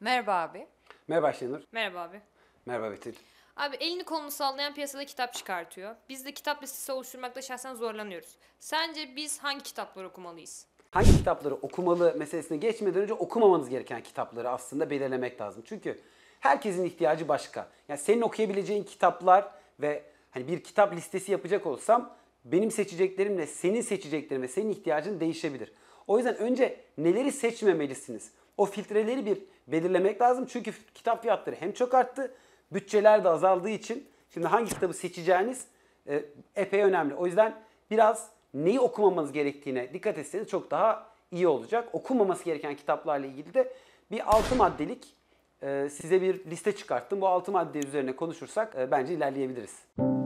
Merhaba abi. Merhaba Ayşenur. Merhaba abi. Merhaba Betül. Abi elini kolunu sallayan piyasada kitap çıkartıyor. Biz de kitap listesi oluşturmakta şahsen zorlanıyoruz. Sence biz hangi kitapları okumalıyız? Hangi kitapları okumalı meselesine geçmeden önce okumamanız gereken kitapları aslında belirlemek lazım. Çünkü herkesin ihtiyacı başka. Yani senin okuyabileceğin kitaplar ve hani bir kitap listesi yapacak olsam benim seçeceklerimle senin seçeceklerin ve senin ihtiyacın değişebilir. O yüzden önce neleri seçmemelisiniz? O filtreleri bir belirlemek lazım. Çünkü kitap fiyatları hem çok arttı, bütçeler de azaldığı için şimdi hangi kitabı seçeceğiniz e, epey önemli. O yüzden biraz neyi okumamanız gerektiğine dikkat etseniz çok daha iyi olacak. Okumaması gereken kitaplarla ilgili de bir 6 maddelik e, size bir liste çıkarttım. Bu 6 madde üzerine konuşursak e, bence ilerleyebiliriz. Müzik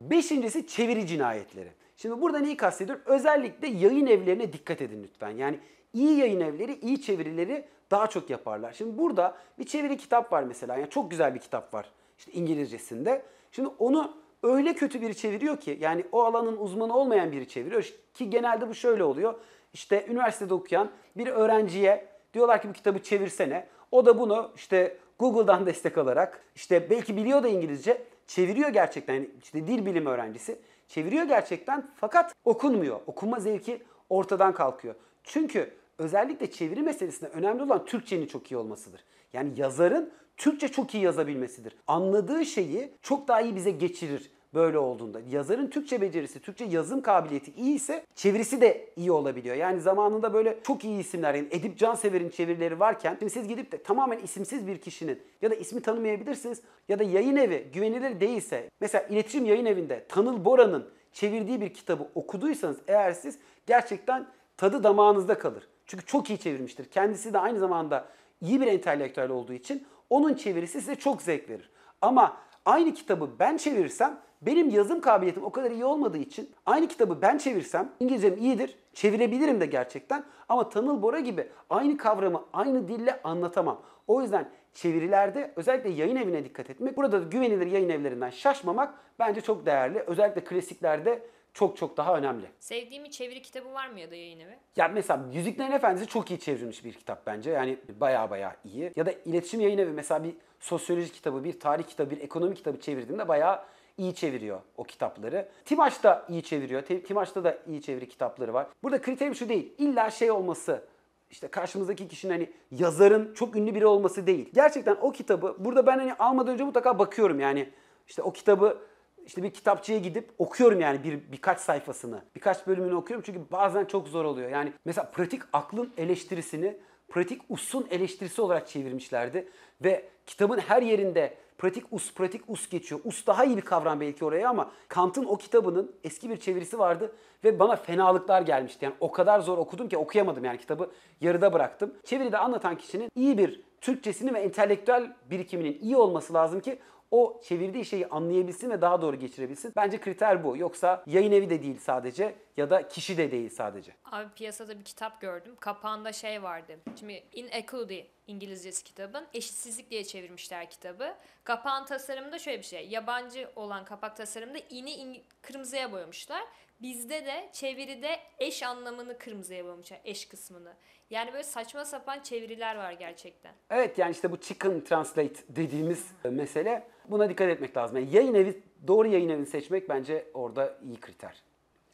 Beşincisi çeviri cinayetleri. Şimdi burada neyi kastediyorum? Özellikle yayın evlerine dikkat edin lütfen. Yani iyi yayın evleri, iyi çevirileri daha çok yaparlar. Şimdi burada bir çeviri kitap var mesela. Yani çok güzel bir kitap var. İşte İngilizcesinde. Şimdi onu öyle kötü biri çeviriyor ki yani o alanın uzmanı olmayan biri çeviriyor ki genelde bu şöyle oluyor. İşte üniversitede okuyan bir öğrenciye diyorlar ki bu kitabı çevirsene. O da bunu işte Google'dan destek alarak işte belki biliyor da İngilizce Çeviriyor gerçekten. Yani işte dil bilimi öğrencisi. Çeviriyor gerçekten fakat okunmuyor. Okuma zevki ortadan kalkıyor. Çünkü özellikle çeviri meselesinde önemli olan Türkçenin çok iyi olmasıdır. Yani yazarın Türkçe çok iyi yazabilmesidir. Anladığı şeyi çok daha iyi bize geçirir böyle olduğunda. Yazarın Türkçe becerisi, Türkçe yazım kabiliyeti iyi ise çevirisi de iyi olabiliyor. Yani zamanında böyle çok iyi isimler yani Edip Cansever'in çevirileri varken şimdi siz gidip de tamamen isimsiz bir kişinin ya da ismi tanımayabilirsiniz ya da yayın evi güvenilir değilse mesela iletişim yayın evinde Tanıl Bora'nın çevirdiği bir kitabı okuduysanız eğer siz gerçekten tadı damağınızda kalır. Çünkü çok iyi çevirmiştir. Kendisi de aynı zamanda iyi bir entelektüel olduğu için onun çevirisi size çok zevk verir. Ama Aynı kitabı ben çevirirsem benim yazım kabiliyetim o kadar iyi olmadığı için aynı kitabı ben çevirsem İngilizcem iyidir, çevirebilirim de gerçekten ama Tanıl Bora gibi aynı kavramı aynı dille anlatamam. O yüzden çevirilerde özellikle yayın evine dikkat etmek, burada da güvenilir yayın evlerinden şaşmamak bence çok değerli. Özellikle klasiklerde çok çok daha önemli. Sevdiğim bir çeviri kitabı var mı ya da yayın evi? Ya mesela Yüzüklerin Efendisi çok iyi çevrilmiş bir kitap bence. Yani baya baya iyi. Ya da iletişim yayın evi mesela bir sosyoloji kitabı, bir tarih kitabı, bir ekonomi kitabı çevirdiğinde baya iyi çeviriyor o kitapları. Timaş da iyi çeviriyor. Timaş'ta da iyi çeviri kitapları var. Burada kriterim şu değil. İlla şey olması işte karşımızdaki kişinin hani yazarın çok ünlü biri olması değil. Gerçekten o kitabı burada ben hani almadan önce mutlaka bakıyorum yani. işte o kitabı işte bir kitapçıya gidip okuyorum yani bir birkaç sayfasını. Birkaç bölümünü okuyorum çünkü bazen çok zor oluyor. Yani mesela pratik aklın eleştirisini pratik usun eleştirisi olarak çevirmişlerdi ve kitabın her yerinde pratik us, pratik us geçiyor. Us daha iyi bir kavram belki oraya ama Kant'ın o kitabının eski bir çevirisi vardı ve bana fenalıklar gelmişti. Yani o kadar zor okudum ki okuyamadım yani kitabı yarıda bıraktım. Çeviride anlatan kişinin iyi bir Türkçesini ve entelektüel birikiminin iyi olması lazım ki o çevirdiği şeyi anlayabilsin ve daha doğru geçirebilsin. Bence kriter bu. Yoksa yayın evi de değil sadece ya da kişi de değil sadece. Abi piyasada bir kitap gördüm. Kapağında şey vardı. Şimdi in inequity İngilizcesi kitabın. Eşitsizlik diye çevirmişler kitabı. Kapağın tasarımında şöyle bir şey. Yabancı olan kapak tasarımında iğne in- kırmızıya boyamışlar. Bizde de çeviride eş anlamını kırmızıya boyamışlar. Eş kısmını. Yani böyle saçma sapan çeviriler var gerçekten. Evet yani işte bu chicken translate dediğimiz e, mesele. Buna dikkat etmek lazım. Yani yayın evi, doğru yayın evini seçmek bence orada iyi kriter.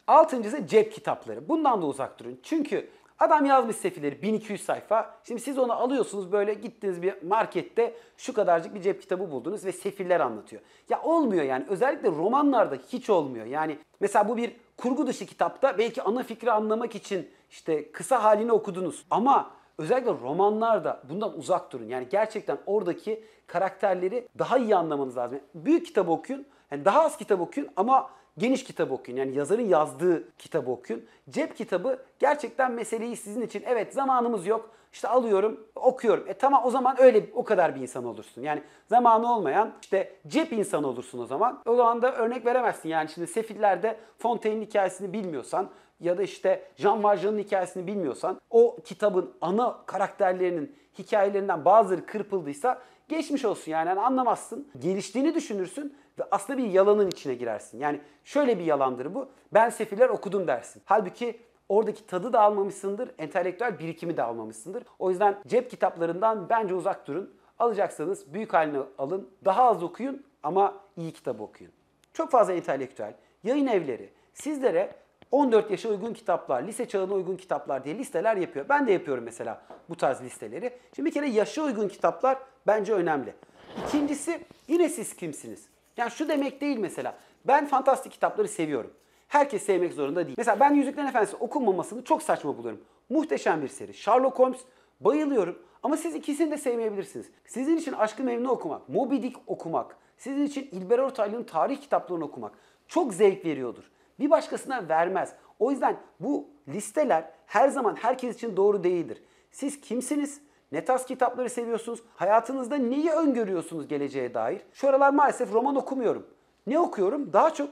Altıncısı cep kitapları. Bundan da uzak durun. Çünkü Adam yazmış Sefilleri 1200 sayfa. Şimdi siz onu alıyorsunuz böyle gittiniz bir markette şu kadarcık bir cep kitabı buldunuz ve Sefiller anlatıyor. Ya olmuyor yani özellikle romanlarda hiç olmuyor. Yani mesela bu bir kurgu dışı kitapta belki ana fikri anlamak için işte kısa halini okudunuz ama özellikle romanlarda bundan uzak durun. Yani gerçekten oradaki karakterleri daha iyi anlamanız lazım. Yani büyük kitap okuyun, yani daha az kitap okuyun ama geniş kitap okuyun. Yani yazarın yazdığı kitabı okuyun. Cep kitabı gerçekten meseleyi sizin için evet zamanımız yok. İşte alıyorum, okuyorum. E tamam o zaman öyle o kadar bir insan olursun. Yani zamanı olmayan işte cep insanı olursun o zaman. O zaman da örnek veremezsin. Yani şimdi Sefiller'de Fontaine'in hikayesini bilmiyorsan ya da işte Jean Valjean'ın hikayesini bilmiyorsan o kitabın ana karakterlerinin hikayelerinden bazıları kırpıldıysa geçmiş olsun yani. yani anlamazsın. Geliştiğini düşünürsün aslında bir yalanın içine girersin. Yani şöyle bir yalandır bu. Ben sefiller okudum dersin. Halbuki oradaki tadı da almamışsındır, entelektüel birikimi de almamışsındır. O yüzden cep kitaplarından bence uzak durun. Alacaksanız büyük halini alın, daha az okuyun ama iyi kitabı okuyun. Çok fazla entelektüel, yayın evleri sizlere 14 yaşa uygun kitaplar, lise çağına uygun kitaplar diye listeler yapıyor. Ben de yapıyorum mesela bu tarz listeleri. Şimdi bir kere yaşa uygun kitaplar bence önemli. İkincisi yine siz kimsiniz? Yani şu demek değil mesela. Ben fantastik kitapları seviyorum. Herkes sevmek zorunda değil. Mesela ben Yüzüklerin Efendisi okunmamasını çok saçma buluyorum. Muhteşem bir seri. Sherlock Holmes bayılıyorum. Ama siz ikisini de sevmeyebilirsiniz. Sizin için Aşkı Memnu okumak, Moby Dick okumak, sizin için İlber Ortaylı'nın tarih kitaplarını okumak çok zevk veriyordur. Bir başkasına vermez. O yüzden bu listeler her zaman herkes için doğru değildir. Siz kimsiniz? Ne tarz kitapları seviyorsunuz? Hayatınızda neyi öngörüyorsunuz geleceğe dair? Şu aralar maalesef roman okumuyorum. Ne okuyorum? Daha çok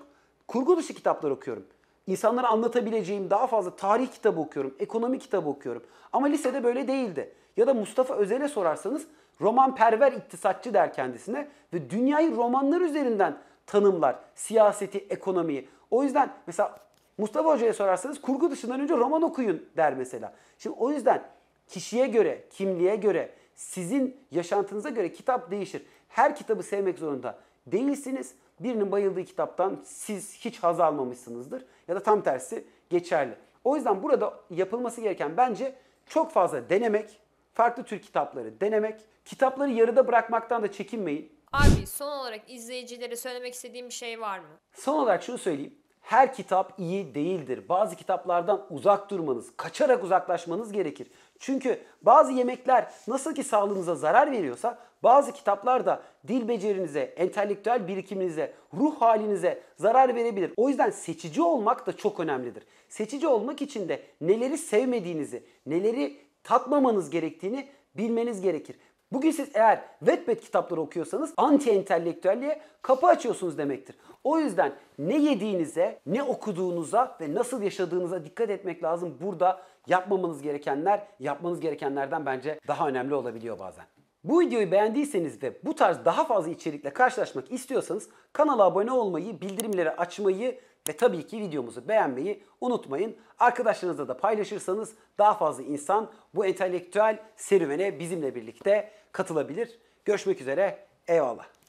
kurgu dışı kitaplar okuyorum. İnsanlara anlatabileceğim daha fazla tarih kitabı okuyorum, ekonomi kitabı okuyorum. Ama lisede böyle değildi. Ya da Mustafa Özel'e sorarsanız roman perver iktisatçı der kendisine ve dünyayı romanlar üzerinden tanımlar, siyaseti, ekonomiyi. O yüzden mesela Mustafa Hoca'ya sorarsanız kurgu dışından önce roman okuyun der mesela. Şimdi o yüzden Kişiye göre, kimliğe göre, sizin yaşantınıza göre kitap değişir. Her kitabı sevmek zorunda değilsiniz. Birinin bayıldığı kitaptan siz hiç haz almamışsınızdır ya da tam tersi geçerli. O yüzden burada yapılması gereken bence çok fazla denemek, farklı tür kitapları denemek, kitapları yarıda bırakmaktan da çekinmeyin. Abi son olarak izleyicilere söylemek istediğim bir şey var mı? Son olarak şunu söyleyeyim her kitap iyi değildir. Bazı kitaplardan uzak durmanız, kaçarak uzaklaşmanız gerekir. Çünkü bazı yemekler nasıl ki sağlığınıza zarar veriyorsa bazı kitaplar da dil becerinize, entelektüel birikiminize, ruh halinize zarar verebilir. O yüzden seçici olmak da çok önemlidir. Seçici olmak için de neleri sevmediğinizi, neleri tatmamanız gerektiğini bilmeniz gerekir. Bugün siz eğer Wattpad kitapları okuyorsanız anti entelektüelliğe kapı açıyorsunuz demektir. O yüzden ne yediğinize, ne okuduğunuza ve nasıl yaşadığınıza dikkat etmek lazım. Burada yapmamanız gerekenler, yapmanız gerekenlerden bence daha önemli olabiliyor bazen. Bu videoyu beğendiyseniz ve bu tarz daha fazla içerikle karşılaşmak istiyorsanız kanala abone olmayı, bildirimleri açmayı ve tabii ki videomuzu beğenmeyi unutmayın. Arkadaşlarınızla da paylaşırsanız daha fazla insan bu entelektüel serüvene bizimle birlikte katılabilir. Görüşmek üzere. Eyvallah.